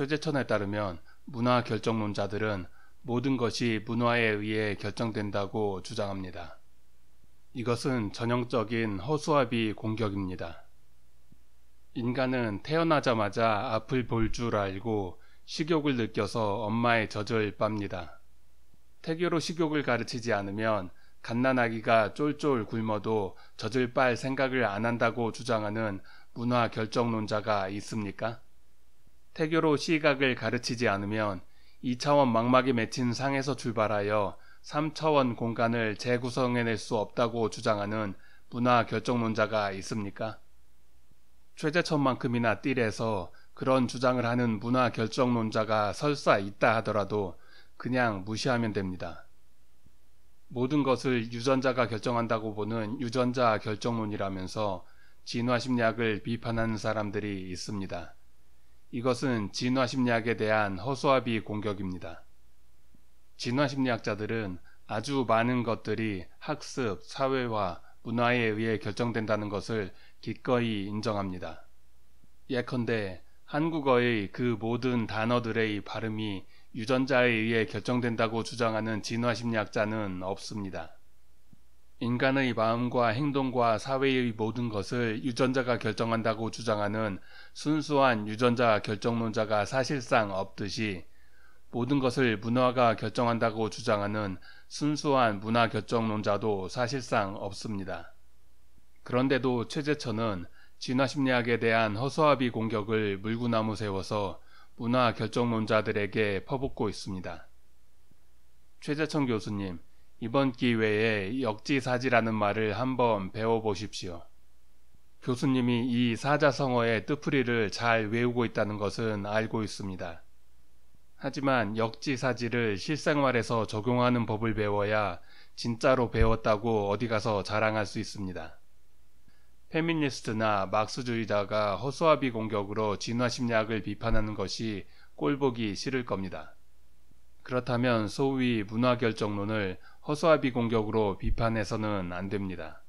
최재천에 따르면 문화 결정론자들은 모든 것이 문화에 의해 결정된다고 주장합니다. 이것은 전형적인 허수아비 공격입니다. 인간은 태어나자마자 앞을 볼 줄 알고 식욕을 느껴서 엄마의 젖을 빱니다. 태교로 식욕을 가르치지 않으면 갓난아기가 쫄쫄 굶어도 젖을 빨 생각을 안 한다고 주장하는 문화 결정론자가 있습니까? 태교로 시각을 가르치지 않으면 2차원 망막이 맺힌 상에서 출발하여 3차원 공간을 재구성해낼 수 없다고 주장하는 문화 결정론자가 있습니까? 최재천만큼이나 띨에서 그런 주장을 하는 문화 결정론자가 설사 있다 하더라도 그냥 무시하면 됩니다. 모든 것을 유전자가 결정한다고 보는 유전자 결정론이라면서 진화심리학을 비판하는 사람들이 있습니다. 이것은 진화심리학에 대한 허수아비 공격입니다. 진화심리학자들은 아주 많은 것들이 학습, 사회화, 문화에 의해 결정된다는 것을 기꺼이 인정합니다. 예컨대 한국어의 그 모든 단어들의 발음이 유전자에 의해 결정된다고 주장하는 진화심리학자는 없습니다. 인간의 마음과 행동과 사회의 모든 것을 유전자가 결정한다고 주장하는 순수한 유전자 결정론자가 사실상 없듯이 모든 것을 문화가 결정한다고 주장하는 순수한 문화 결정론자도 사실상 없습니다. 그런데도 최재천은 진화심리학에 대한 허수아비 공격을 물구나무 세워서 문화 결정론자들에게 퍼붓고 있습니다. 최재천 교수님, 이번 기회에 역지사지라는 말을 한번 배워보십시오. 교수님이 이 사자성어의 뜻풀이를 잘 외우고 있다는 것은 알고 있습니다. 하지만 역지사지를 실생활에서 적용하는 법을 배워야 진짜로 배웠다고 어디 가서 자랑할 수 있습니다. 페미니스트나 막스주의자가 허수아비 공격으로 진화 심리학을 비판하는 것이 꼴보기 싫을 겁니다. 그렇다면 소위 문화결정론을 허수아비 공격으로 비판해서는 안 됩니다.